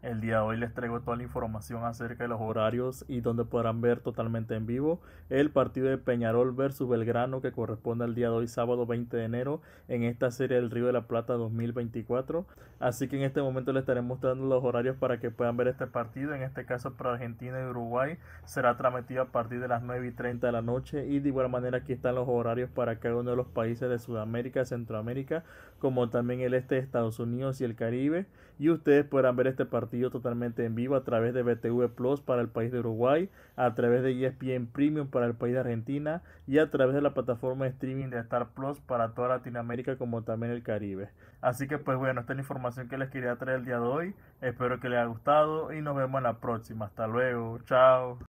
El día de hoy les traigo toda la información acerca de los horarios y donde podrán ver totalmente en vivo el partido de Peñarol versus Belgrano que corresponde al día de hoy sábado 20 de enero en esta serie del Río de la Plata 2024. Así que en este momento les estaré mostrando los horarios para que puedan ver este partido. En este caso para Argentina y Uruguay será transmitido a partir de las 9 y 30 de la noche y de igual manera aquí están los horarios para cada uno de los países de Sudamérica, Centroamérica, como también el este de Estados Unidos y el Caribe y ustedes podrán ver este partido partido totalmente en vivo a través de BTV Plus para el país de Uruguay, a través de ESPN Premium para el país de Argentina y a través de la plataforma de streaming de Star Plus para toda Latinoamérica como también el Caribe. Así que pues bueno, esta es la información que les quería traer el día de hoy. Espero que les haya gustado y nos vemos en la próxima. Hasta luego. Chao.